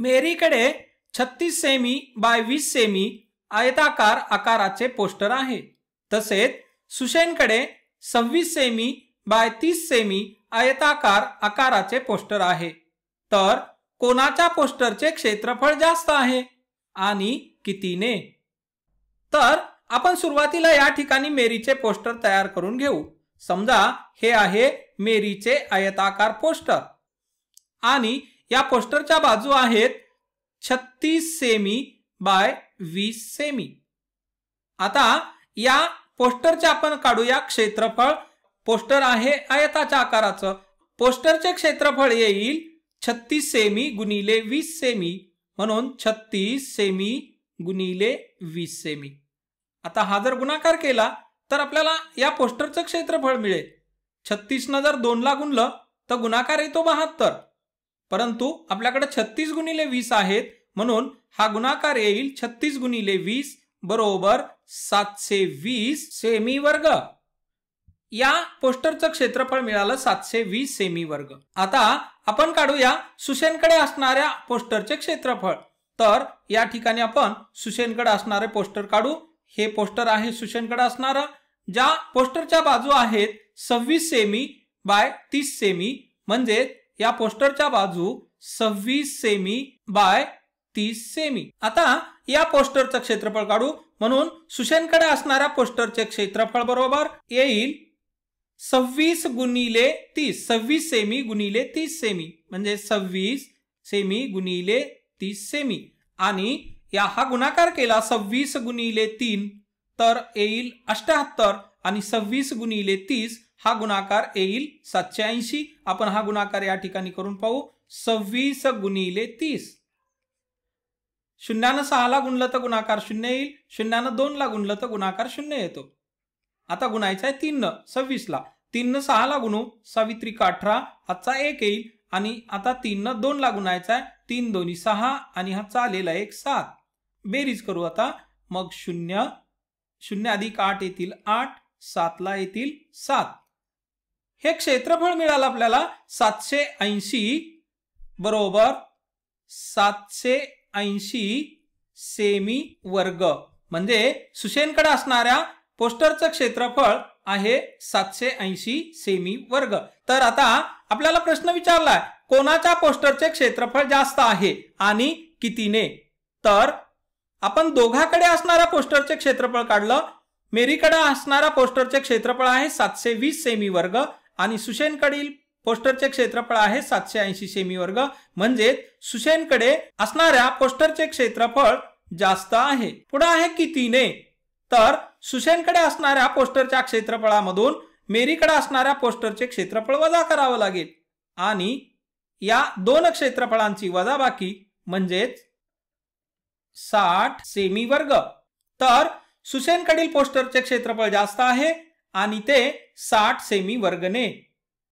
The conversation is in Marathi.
मेरीकडे छत्तीस सेमी बाय वीस सेमी आयताकार आकाराचे पोस्टर आहे तसेच सुशेनकडे सव्वीस सेमी बाय तीस सेमी आयताकार आकाराचे पोस्टर आहे तर कोणाच्या पोस्टरचे क्षेत्रफळ जास्त आहे आणि कितीने तर आपण सुरुवातीला या ठिकाणी मेरीचे पोस्टर तयार करून घेऊ समजा हे आहे मेरीचे आयताकार पोस्टर आणि या पोस्टरच्या बाजू आहेत छत्तीस सेमी बाय वीस सेमी आता या पोस्टरचे आपण काढूया क्षेत्रफळ पोस्टर आहे आयताच्या आकाराचं पोस्टरचे क्षेत्रफळ येईल छत्तीस सेमी गुणिले वीस सेमी म्हणून छत्तीस सेमी गुणिले वीस सेमी आता हा जर गुणाकार केला तर आपल्याला या पोस्टरचं क्षेत्रफळ मिळेल छत्तीसनं जर दोनला गुणलं तर गुणाकार येतो बहात्तर परंतु आपल्याकडे छत्तीस गुणिले वीस आहेत म्हणून हा गुणाकार येईल छत्तीस गुणिले वीस बरोबर सातशे वीस सेमी वर्ग या पोस्टरचं क्षेत्रफळ मिळालं सातशे वीस सेमी वर्ग आता आपण काढूया सुशेनकडे असणाऱ्या पोस्टरचे क्षेत्रफळ तर या ठिकाणी आपण सुशेनकडे असणारे पोस्टर काढू हे पोस्टर आहे सुशेनकडे असणार ज्या पोस्टरच्या बाजू आहेत सव्वीस सेमी बाय तीस सेमी म्हणजे या पोस्टरच्या बाजू सव्वीस सेमी बाय तीस सेमी आता या पोस्टरचं क्षेत्रफळ काढू म्हणून सुशेनकडे असणाऱ्या पोस्टरचे क्षेत्रफळ बरोबर येईल सव्वीस गुणिले तीस सव्वीस सेमी गुणिले तीस सेमी म्हणजे सव्वीस सेमी गुणिले तीस सेमी आणि या हा गुणाकार केला सव्वीस गुणिले तीन तर येईल अष्ट्याहत्तर आणि सव्वीस गुणिले तीस हा गुणाकार येईल सातशे ऐंशी आपण हा गुणाकार या ठिकाणी करून पाहू सव्वीस गुणिले तीस शून्यानं सहाला गुणलं तर गुणाकार शून्य येईल शून्यानं दोनला गुणलं तर गुणाकार शून्य येतो आता गुणायचा आहे तीननं सव्वीसला तीननं सहाला गुणू सावित्री अठरा हातचा एक येईल आणि आता तीननं दोनला गुणायचा आहे तीन दोन्ही सहा आणि हा चालेला एक सात बेरीज करू आता मग शून्य शून्य अधिक आठ येतील आठ सातला येतील सात हे क्षेत्रफळ मिळालं आपल्याला सातशे ऐंशी बरोबर सातशे ऐंशी सेमी वर्ग म्हणजे सुशेनकडे असणाऱ्या पोस्टरचं क्षेत्रफळ आहे सातशे ऐंशी सेमी वर्ग तर आता आपल्याला प्रश्न विचारलाय कोणाच्या पोस्टरचे क्षेत्रफळ जास्त आहे आणि कितीने तर आपण दोघाकडे असणारा पोस्टरचे क्षेत्रफळ काढलं मेरीकडे असणारा पोस्टरचे क्षेत्रफळ आहे सातशे वीस सेमी वर्ग आणि सुशेनकडील पोस्टरचे क्षेत्रफळ आहे सातशे ऐंशी सेमी वर्ग म्हणजे सुशेनकडे असणाऱ्या पोस्टरचे क्षेत्रफळ जास्त आहे पुढे आहे की तिने तर सुशेनकडे असणाऱ्या पोस्टरच्या क्षेत्रफळामधून मेरीकडे असणाऱ्या पोस्टरचे क्षेत्रफळ वजा करावं लागेल आणि या दोन क्षेत्रफळांची वजाबाकी म्हणजेच साठ सेमी वर्ग तर सुशेनकडील पोस्टरचे क्षेत्रफळ जास्त आहे आणि ते साठ सेमी वर्गने